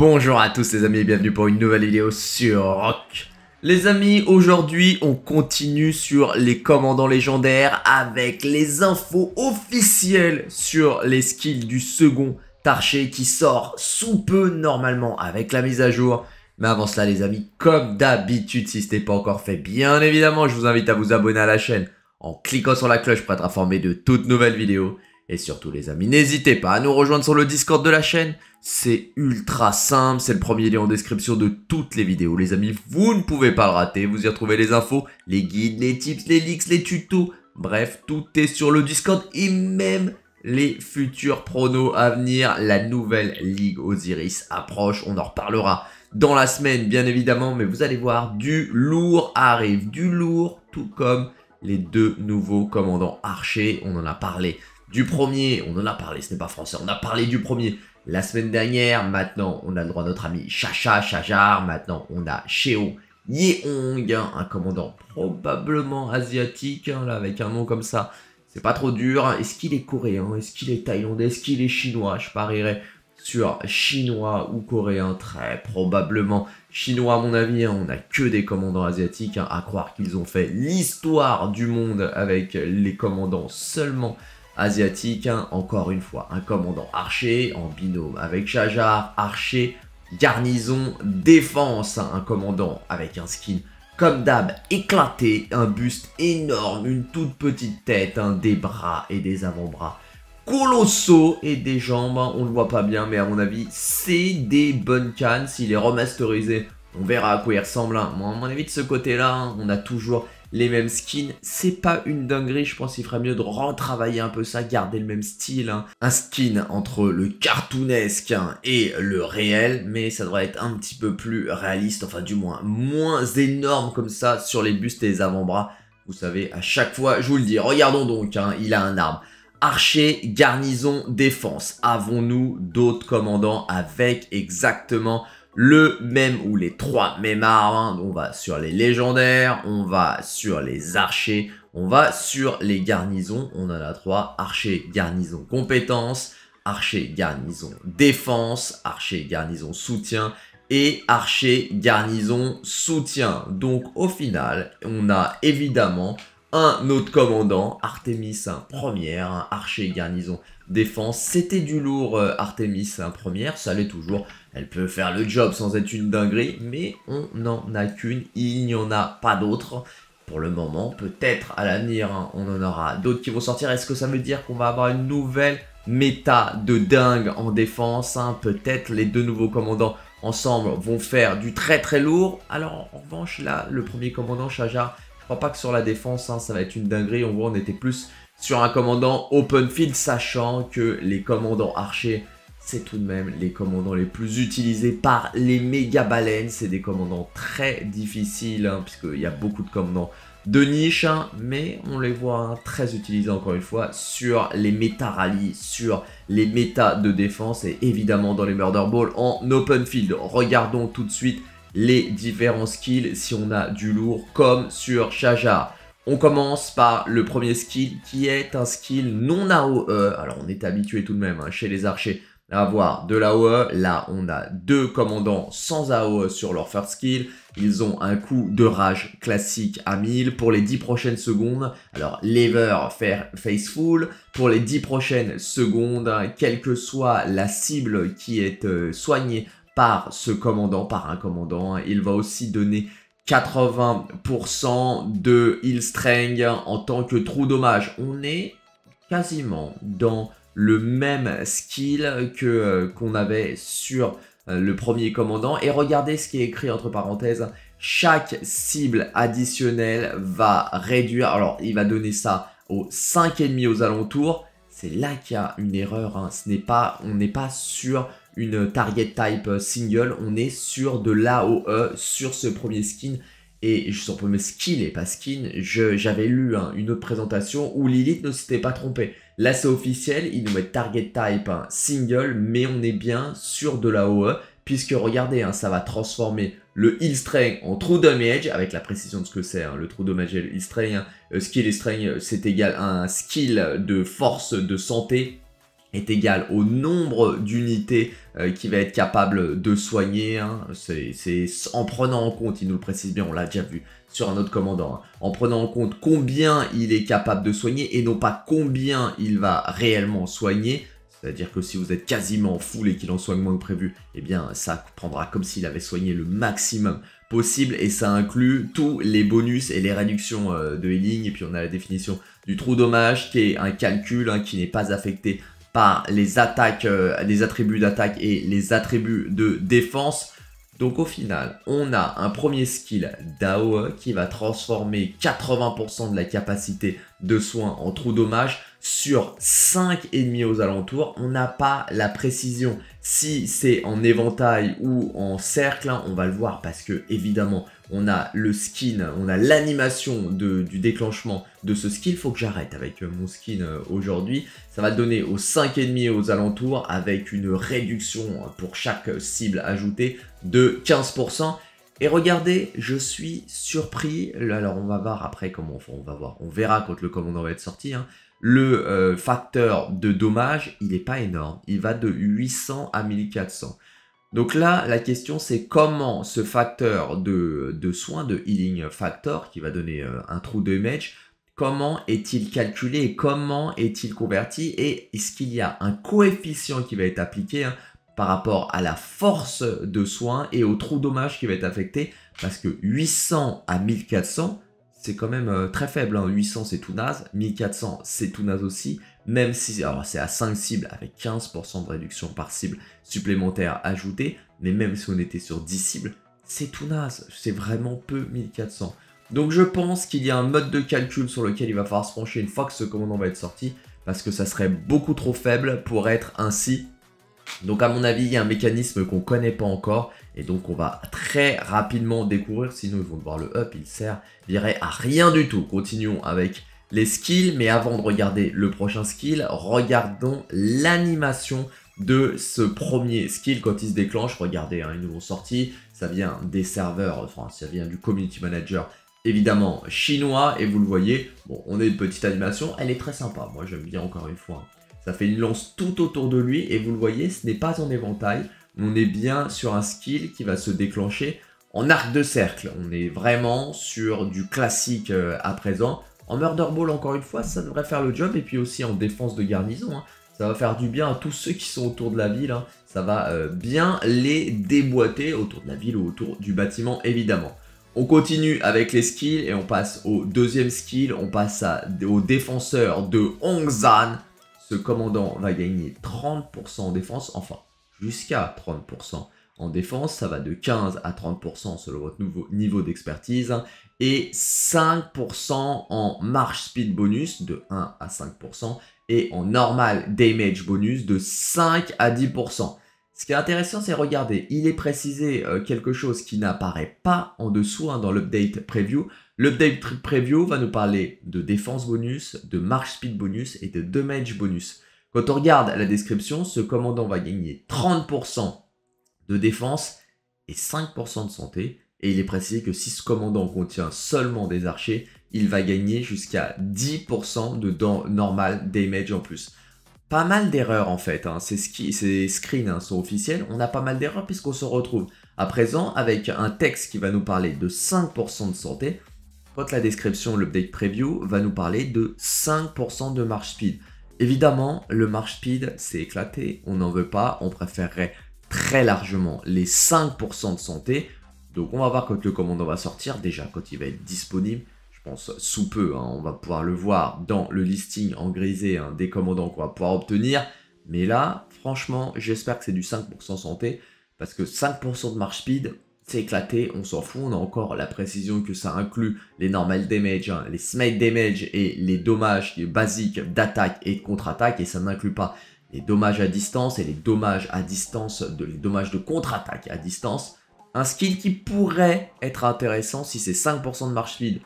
Bonjour à tous les amis et bienvenue pour une nouvelle vidéo sur Rock. Les amis, aujourd'hui on continue sur les commandants légendaires avec les infos officielles sur les skills du second Tarché qui sort sous peu normalement avec la mise à jour. Mais avant cela les amis, comme d'habitude si ce n'est pas encore fait, bien évidemment je vous invite à vous abonner à la chaîne en cliquant sur la cloche pour être informé de toutes nouvelles vidéos. Et surtout les amis, n'hésitez pas à nous rejoindre sur le Discord de la chaîne. C'est ultra simple, c'est le premier lien en description de toutes les vidéos. Les amis, vous ne pouvez pas le rater, vous y retrouvez les infos, les guides, les tips, les leaks, les tutos. Bref, tout est sur le Discord et même les futurs pronos à venir. La nouvelle Ligue Osiris approche, on en reparlera dans la semaine bien évidemment. Mais vous allez voir, du lourd arrive, du lourd, tout comme les deux nouveaux commandants archers, on en a parlé du premier, on en a parlé, ce n'est pas français, on a parlé du premier la semaine dernière, maintenant on a le droit à notre ami Chacha Chajar, maintenant on a Cheo Yeong, un commandant probablement asiatique, hein, là, avec un nom comme ça, c'est pas trop dur. Est-ce qu'il est coréen Est-ce qu'il est thaïlandais Est-ce qu'il est chinois Je parierais sur chinois ou coréen, très probablement chinois à mon avis, hein. on n'a que des commandants asiatiques, hein, à croire qu'ils ont fait l'histoire du monde avec les commandants seulement asiatique. Hein, encore une fois, un commandant archer en binôme avec Chajar, archer, garnison, défense. Hein, un commandant avec un skin comme d'hab éclaté, un buste énorme, une toute petite tête, hein, des bras et des avant-bras colossaux et des jambes. On le voit pas bien, mais à mon avis, c'est des bonnes cannes. S'il est remasterisé, on verra à quoi il ressemble. Moi, à mon avis, de ce côté-là, on a toujours les mêmes skins. C'est pas une dinguerie, je pense qu'il ferait mieux de retravailler un peu ça, garder le même style. Hein. Un skin entre le cartoonesque hein, et le réel, mais ça devrait être un petit peu plus réaliste, enfin du moins moins énorme comme ça sur les bustes et les avant-bras. Vous savez, à chaque fois, je vous le dis, regardons donc, hein, il a un arbre. Archer, garnison, défense. Avons-nous d'autres commandants avec exactement le même ou les trois mêmes armes. Hein. On va sur les légendaires, on va sur les archers, on va sur les garnisons. On en a trois, archer, garnison, compétence, archer, garnison, défense, archer, garnison, soutien et archer, garnison, soutien. Donc au final, on a évidemment un autre commandant, Artemis 1 première, archer garnison défense. C'était du lourd euh, Artemis 1 première, ça l'est toujours. Elle peut faire le job sans être une dinguerie, mais on n'en a qu'une, il n'y en a pas d'autres Pour le moment, peut-être à l'avenir, hein, on en aura d'autres qui vont sortir. Est-ce que ça veut dire qu'on va avoir une nouvelle méta de dingue en défense hein? Peut-être les deux nouveaux commandants ensemble vont faire du très très lourd. Alors en revanche, là, le premier commandant, Shajar, je crois pas que sur la défense, hein, ça va être une dinguerie. On voit, on était plus sur un commandant open field, sachant que les commandants archers c'est tout de même les commandants les plus utilisés par les méga baleines. C'est des commandants très difficiles, hein, puisqu'il y a beaucoup de commandants de niche, hein, mais on les voit hein, très utilisés encore une fois sur les méta rallyes, sur les méta de défense et évidemment dans les Murder Ball en open field. Regardons tout de suite les différents skills si on a du lourd comme sur Shaja. On commence par le premier skill qui est un skill non AOE. Alors on est habitué tout de même chez les archers avoir voir de l'AOE. Là, on a deux commandants sans AOE sur leur first skill. Ils ont un coup de rage classique à 1000 pour les 10 prochaines secondes. Alors, lever, faire faceful. Pour les 10 prochaines secondes, quelle que soit la cible qui est euh, soignée par ce commandant, par un commandant, il va aussi donner 80% de heal strength en tant que trou dommage. On est quasiment dans le même skill que euh, qu'on avait sur euh, le premier commandant. Et regardez ce qui est écrit entre parenthèses. Chaque cible additionnelle va réduire. Alors, il va donner ça aux 5 ennemis aux alentours. C'est là qu'il y a une erreur. Hein. Ce n'est pas, on n'est pas sur une target type euh, single. On est sur de l'AOE sur ce premier skin. Et je sur le premier skill et pas skin, j'avais lu hein, une autre présentation où Lilith ne s'était pas trompée. Là, c'est officiel, ils nous mettent target type hein, single, mais on est bien sur de la OE, hein, puisque regardez, hein, ça va transformer le heal strength en true damage, avec la précision de ce que c'est, le true damage et le heal strength. Euh, skill et strength, euh, c'est égal à un skill de force de santé est égal au nombre d'unités euh, qui va être capable de soigner. Hein. C'est en prenant en compte, il nous le précise bien, on l'a déjà vu sur un autre commandant, hein. en prenant en compte combien il est capable de soigner et non pas combien il va réellement soigner. C'est-à-dire que si vous êtes quasiment full et qu'il en soigne moins que prévu, eh bien ça prendra comme s'il avait soigné le maximum possible et ça inclut tous les bonus et les réductions euh, de healing. Et puis on a la définition du trou dommage qui est un calcul hein, qui n'est pas affecté par les attaques, euh, les attributs d'attaque et les attributs de défense. Donc au final, on a un premier skill d'AOE qui va transformer 80% de la capacité de soins en trou dommage sur 5 ennemis aux alentours, on n'a pas la précision. Si c'est en éventail ou en cercle, hein, on va le voir parce que évidemment, on a le skin, on a l'animation du déclenchement de ce skill. Faut que j'arrête avec euh, mon skin euh, aujourd'hui. Ça va donner aux 5 ennemis aux alentours avec une réduction pour chaque cible ajoutée de 15%. Et regardez, je suis surpris. Alors on va voir après comment on, va voir. On verra quand le commandant va être sorti. Hein le euh, facteur de dommage, il n'est pas énorme. Il va de 800 à 1400. Donc là, la question c'est comment ce facteur de, soins, soin, de healing factor, qui va donner euh, un trou de match, comment est-il calculé et comment est-il converti et est-ce qu'il y a un coefficient qui va être appliqué hein, par rapport à la force de soins et au trou dommage qui va être affecté parce que 800 à 1400, c'est quand même euh, très faible. 800, hein. c'est tout naze. 1400, c'est tout naze aussi. Même si, alors c'est à 5 cibles avec 15% de réduction par cible supplémentaire ajoutée. Mais même si on était sur 10 cibles, c'est tout naze. C'est vraiment peu 1400. Donc je pense qu'il y a un mode de calcul sur lequel il va falloir se pencher une fois que ce commandant va être sorti. Parce que ça serait beaucoup trop faible pour être ainsi donc à mon avis, il y a un mécanisme qu'on ne connaît pas encore et donc on va très rapidement découvrir, sinon ils vont voir le up, il sert, virait à rien du tout. Continuons avec les skills, mais avant de regarder le prochain skill, regardons l'animation de ce premier skill quand il se déclenche. Regardez, hein, ils nous ont sorti, ça vient des serveurs, enfin ça vient du community manager évidemment chinois et vous le voyez, bon, on a une petite animation, elle est très sympa, moi j'aime bien encore une fois. Ça fait une lance tout autour de lui et vous le voyez, ce n'est pas en éventail. On est bien sur un skill qui va se déclencher en arc de cercle. On est vraiment sur du classique euh, à présent. En Murder Ball, encore une fois, ça devrait faire le job. Et puis aussi en défense de garnison. Hein. Ça va faire du bien à tous ceux qui sont autour de la ville. Hein. Ça va euh, bien les déboîter autour de la ville ou autour du bâtiment, évidemment. On continue avec les skills et on passe au deuxième skill. On passe au défenseur de Hongzan. Ce commandant va gagner 30% en défense, enfin jusqu'à 30% en défense, ça va de 15 à 30% selon votre nouveau niveau d'expertise, hein, et 5% en marche speed bonus de 1 à 5%, et en normal damage bonus de 5 à 10%. Ce qui est intéressant, c'est regarder, il est précisé euh, quelque chose qui n'apparaît pas en dessous hein, dans l'update preview. L'update preview va nous parler de défense bonus, de march speed bonus et de damage bonus. Quand on regarde la description, ce commandant va gagner 30% de défense et 5% de santé. Et il est précisé que si ce commandant contient seulement des archers, il va gagner jusqu'à 10% de normal damage en plus pas mal d'erreurs en fait. Hein. C'est Ces, qui, ces screens hein, sont officiels. On a pas mal d'erreurs puisqu'on se retrouve à présent avec un texte qui va nous parler de 5% de santé. Quand la description, l'update preview, va nous parler de 5% de marche speed. Évidemment, le marche speed, c'est éclaté. On n'en veut pas. On préférerait très largement les 5% de santé. Donc on va voir quand le commandant va sortir. Déjà, quand il va être disponible je pense sous peu, hein, on va pouvoir le voir dans le listing en grisé hein, des commandants qu'on va pouvoir obtenir. Mais là, franchement, j'espère que c'est du 5% santé, parce que 5% de marche speed, c'est éclaté, on s'en fout, on a encore la précision que ça inclut les normal damage, hein, les smite damage et les dommages basiques d'attaque et de contre-attaque, et ça n'inclut pas les dommages à distance et les dommages à distance, de, les dommages de contre-attaque à distance. Un skill qui pourrait être intéressant si c'est 5% de marche speed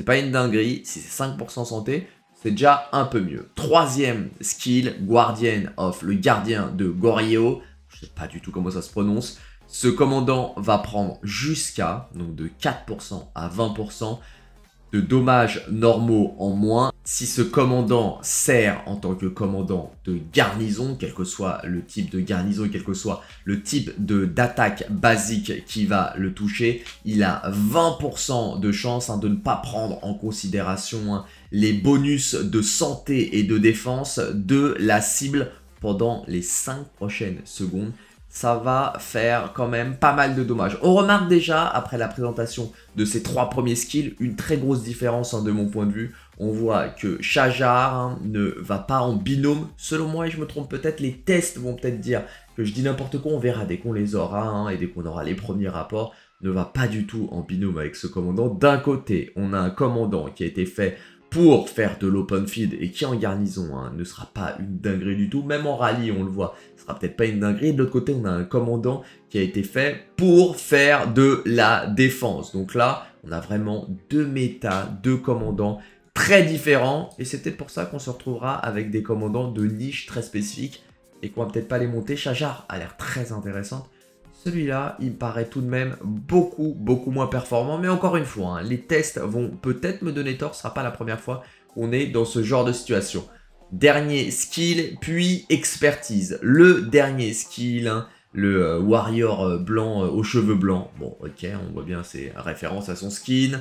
c'est pas une dinguerie. Si c'est 5% santé, c'est déjà un peu mieux. Troisième skill, Guardian of, le gardien de Gorio, Je sais pas du tout comment ça se prononce. Ce commandant va prendre jusqu'à, donc de 4% à 20%, de dommages normaux en moins si ce commandant sert en tant que commandant de garnison, quel que soit le type de garnison, quel que soit le type d'attaque basique qui va le toucher, il a 20% de chance hein, de ne pas prendre en considération hein, les bonus de santé et de défense de la cible pendant les 5 prochaines secondes ça va faire quand même pas mal de dommages. On remarque déjà, après la présentation de ces trois premiers skills, une très grosse différence hein, de mon point de vue. On voit que Shajar hein, ne va pas en binôme. Selon moi, et je me trompe peut-être, les tests vont peut-être dire que je dis n'importe quoi. On verra dès qu'on les aura hein, et dès qu'on aura les premiers rapports. Ne va pas du tout en binôme avec ce commandant. D'un côté, on a un commandant qui a été fait pour faire de l'open feed et qui en garnison hein, ne sera pas une dinguerie du tout, même en rallye on le voit, ce sera peut-être pas une dinguerie. De l'autre côté on a un commandant qui a été fait pour faire de la défense. Donc là on a vraiment deux méta, deux commandants très différents et c'était pour ça qu'on se retrouvera avec des commandants de niche très spécifiques et qu'on va peut-être pas les monter. Chajar a l'air très intéressante celui-là, il paraît tout de même beaucoup, beaucoup moins performant. Mais encore une fois, hein, les tests vont peut-être me donner tort. Ce sera pas la première fois qu'on est dans ce genre de situation. Dernier skill, puis expertise. Le dernier skill, hein, le euh, warrior euh, blanc euh, aux cheveux blancs. Bon, ok, on voit bien ses références à son skin.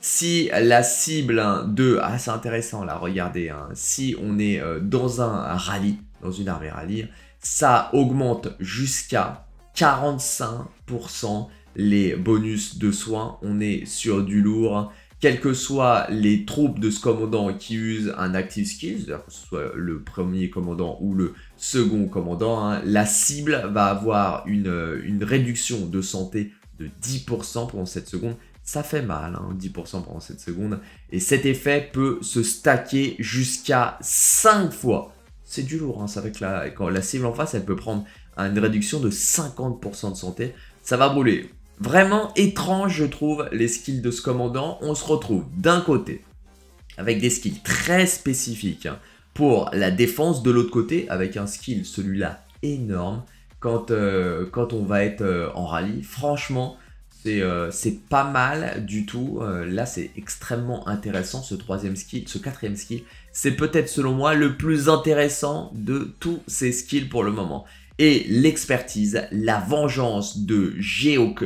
Si la cible hein, de... Ah, c'est intéressant là, regardez. si on est dans un rallye, dans une armée rallye, ça augmente jusqu'à 45% les bonus de soins. On est sur du lourd. Hein. Quelles que soient les troupes de ce commandant qui usent un active skill, que ce soit le premier commandant ou le second commandant, hein, la cible va avoir une, réduction de santé de 10% pendant 7 secondes. Ça fait mal, 10% hein, pendant 7 secondes. Et cet effet peut se stacker jusqu'à 5 fois. C'est du lourd, hein, ça la, la cible en face, elle peut prendre à une réduction de 50% de santé. Ça va brûler. Vraiment étrange, je trouve, les skills de ce commandant. On se retrouve d'un côté avec des skills très spécifiques hein, pour la défense, de l'autre côté avec un skill, celui-là, énorme quand, euh, quand on va être euh, en rallye. Franchement, euh, c'est pas mal du tout. là, c'est extrêmement intéressant ce troisième skill, ce quatrième skill. C'est peut-être selon moi le plus intéressant de tous ces skills pour le moment et l'expertise, la vengeance de Geok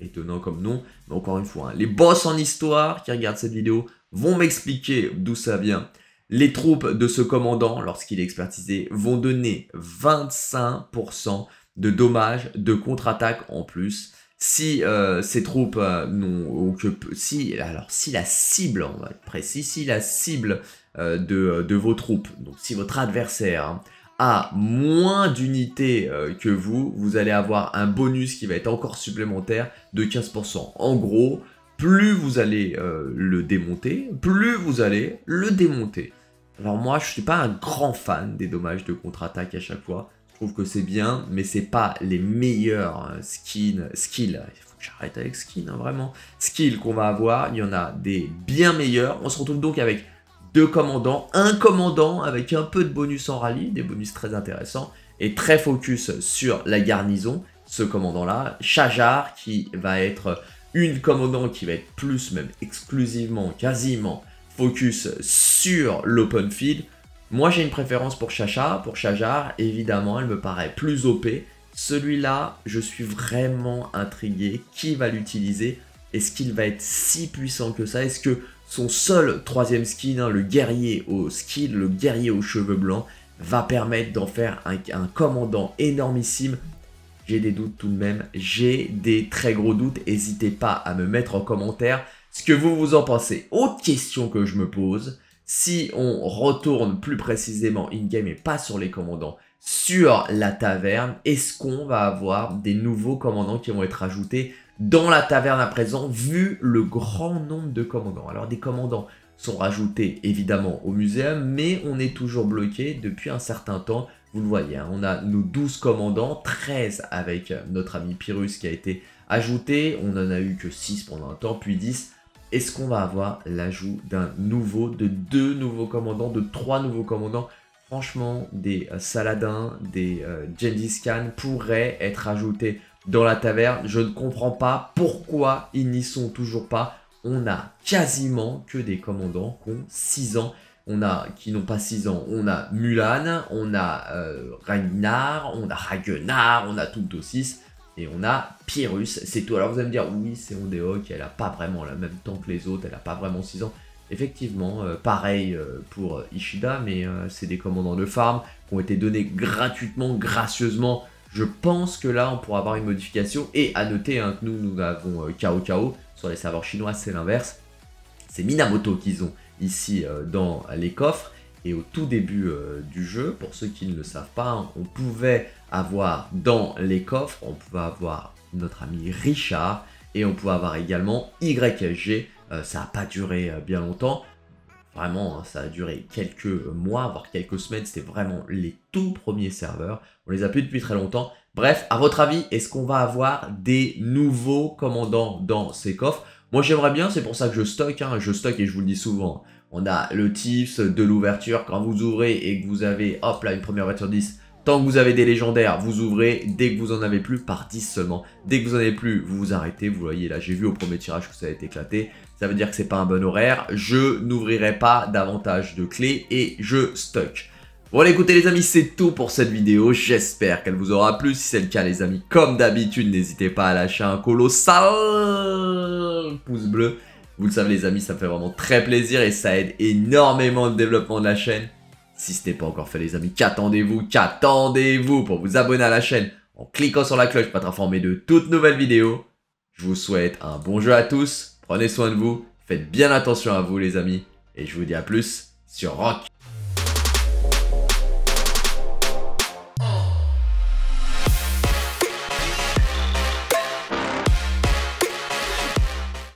étonnant comme nom, mais encore une fois, hein, les boss en histoire qui regardent cette vidéo vont m'expliquer d'où ça vient. Les troupes de ce commandant, lorsqu'il est expertisé, vont donner 25% de dommages de contre-attaque en plus. Si euh, ces troupes euh, n'ont si alors si la cible on va être précis, si la cible euh, de, vos troupes, donc si votre adversaire hein, moins d'unités euh, que vous, vous allez avoir un bonus qui va être encore supplémentaire de 15%. En gros, plus vous allez euh, le démonter, plus vous allez le démonter. Alors moi, je suis pas un grand fan des dommages de contre-attaque à chaque fois. Je trouve que c'est bien, mais c'est pas les meilleurs hein, skins, skills. Il faut que j'arrête avec skin, hein, vraiment. Skills qu'on va avoir, il y en a des bien meilleurs. On se retrouve donc avec deux commandants, un commandant avec un peu de bonus en rallye, des mhm. bonus très intéressants, et très focus sur la garnison, ce commandant-là, Chajar, qui va être une commandant qui va être plus, même exclusivement, quasiment focus sur l'open field. Moi j'ai une préférence pour Chacha, pour Chajar, évidemment, elle me paraît plus OP. Celui-là, je suis vraiment intrigué. Qui va l'utiliser Est-ce qu'il va être si puissant que ça Est-ce que son seul troisième skin, hein, le guerrier au skin, le guerrier aux cheveux blancs, va permettre d'en faire un, commandant énormissime j'ai des doutes tout de même, j'ai des très gros doutes, n'hésitez pas à me mettre en commentaire ce que vous vous en pensez. Autre question que je me pose, si on retourne plus précisément in-game et pas sur les commandants, sur la taverne, est-ce qu'on va avoir des nouveaux commandants qui vont être ajoutés dans la taverne à présent, vu le grand nombre de commandants. Alors des commandants sont rajoutés évidemment au muséum, mais on est toujours bloqué depuis un certain temps. Vous le voyez, hein, on a nos 12 commandants, 13 avec euh, notre ami Pyrrhus qui a été ajouté, on n'en a eu que 6 pendant un temps, puis 10. Est-ce qu'on va avoir l'ajout d'un nouveau, de deux nouveaux commandants, de trois nouveaux commandants Franchement, des euh, Saladins, des euh, Khan pourraient être ajoutés dans la taverne. Je ne comprends pas pourquoi ils n'y sont toujours pas. On a quasiment que des commandants qui ont 6 ans. On a, qui n'ont pas 6 ans, on a Mulan, on a euh, Ragnar, on a Ragnar, on a tout 6 et on a Pyrrhus, c'est tout. Alors vous allez me dire, oui, c'est Ondeok, elle n'a pas vraiment le même temps que les autres, elle n'a pas vraiment 6 ans. Effectivement, euh, pareil euh, pour Ishida, mais c'est des commandants de farm qui ont été donnés gratuitement, gracieusement je pense que là, on pourra avoir une modification. Et à noter hein, que nous, nous avons euh, KOKO. Sur les serveurs chinois, c'est l'inverse. C'est Minamoto qu'ils ont ici euh, dans les coffres. Et au tout début euh, du jeu, pour ceux qui ne le savent pas, hein, on pouvait avoir dans les coffres, on pouvait avoir notre ami Richard et on pouvait avoir également YG. ça n'a pas duré bien longtemps. Vraiment, hein, ça a duré quelques mois, voire quelques semaines. C'était vraiment les tout premiers serveurs. On les a plus depuis très longtemps. Bref, à votre avis, est-ce qu'on va avoir des nouveaux commandants dans ces coffres Moi, j'aimerais bien, c'est pour ça que je stocke. Hein. je stocke et je vous le dis souvent. On a le tips de l'ouverture. Quand vous ouvrez et que vous avez, hop là, une première ouverture 10, Tant que vous avez des légendaires, vous ouvrez. Dès que vous en avez plus, par 10 seulement. Dès que vous en avez plus, vous vous arrêtez. Vous voyez là, j'ai vu au premier tirage que ça a été éclaté. Ça veut dire que c'est pas un bon horaire. Je n'ouvrirai pas davantage de clés et je stocke. Voilà écoutez les amis c'est tout pour cette vidéo, j'espère qu'elle vous aura plu, si c'est le cas les amis comme d'habitude n'hésitez pas à lâcher un colossal pouce bleu, vous le savez les amis ça fait vraiment très plaisir et ça aide énormément le développement de la chaîne. Si ce n'est pas encore fait les amis, qu'attendez-vous, qu'attendez-vous pour vous abonner à la chaîne en cliquant sur la cloche pour être informé de toutes nouvelles vidéos. Je vous souhaite un bon jeu à tous Prenez soin de vous, faites bien attention à vous les amis, et je vous dis à plus sur Rock.